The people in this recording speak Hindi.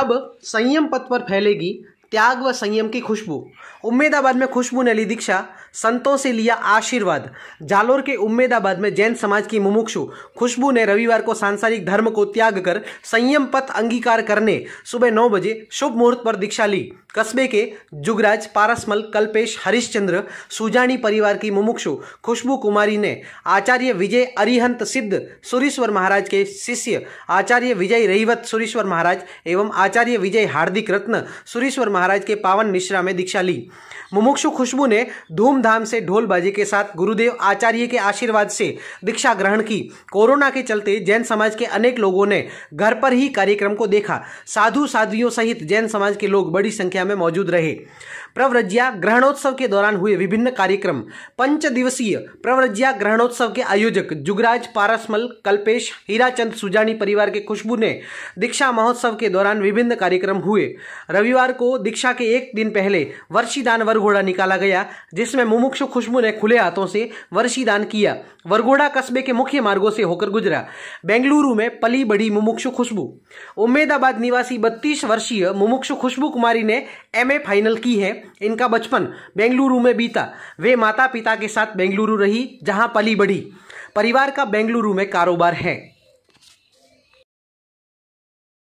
अब संयम पथ पर फैलेगी त्याग व संयम की खुशबू उम्मेदाबाद में खुशबू ने ली दीक्षा संतों से लिया आशीर्वाद जालोर के उम्मेदाबाद में जैन समाज की मुमुक्षु खुशबू ने रविवार को सांसारिक धर्म को त्याग कर संयम पथ अंगीकार करने सुबह नौ बजे शुभ मुहूर्त पर दीक्षा ली कस्बे के जुगराज पारसमल कल्पेश हरिश्चंद्र सुजानी परिवार की मुमुक्षु खुशबू कुमारी ने आचार्य विजय अरिहंत सिद्ध सुरेश्वर महाराज के शिष्य आचार्य विजय रहीवत सुरेश्वर महाराज एवं आचार्य विजय हार्दिक रत्न सुरेश्वर महाराज महाराज के पावन निश्रा में दीक्षा ली मुमुक्षु खुशबू ने धूमधाम से ढोलबाजी के साथ गुरुदेव आचार्य के आशीर्वाद से दीक्षा ग्रहण की कोरोना के चलते जैन समाज के अनेक लोगों ने घर पर ही कार्यक्रम को देखा साधु साधुओं सहित जैन समाज के लोग बड़ी संख्या में मौजूद रहे प्रव्रज्या ग्रहणोत्सव के दौरान हुए विभिन्न कार्यक्रम पंच दिवसीय प्रव्रज्या ग्रहणोत्सव के आयोजक जुगराज पारसमल कल्पेश हीराचंद सुजानी परिवार के खुशबू ने दीक्षा महोत्सव के दौरान विभिन्न कार्यक्रम हुए रविवार को दीक्षा के एक दिन पहले वर्षीदान वरघोड़ा निकाला गया जिसमें मुमुक्ष खुशबू ने खुले हाथों से वर्षीदान किया वरघोड़ा कस्बे के मुख्य मार्गों से होकर गुजरा बेंगलुरु में पली बड़ी मुमुक्ष खुशबू उम्मेदाबाद निवासी बत्तीस वर्षीय मुमुक्षु खुशबू कुमारी ने एमए फाइनल की है इनका बचपन बेंगलुरु में बीता वे माता पिता के साथ बेंगलुरु रही जहां पली बढ़ी परिवार का बेंगलुरु में कारोबार है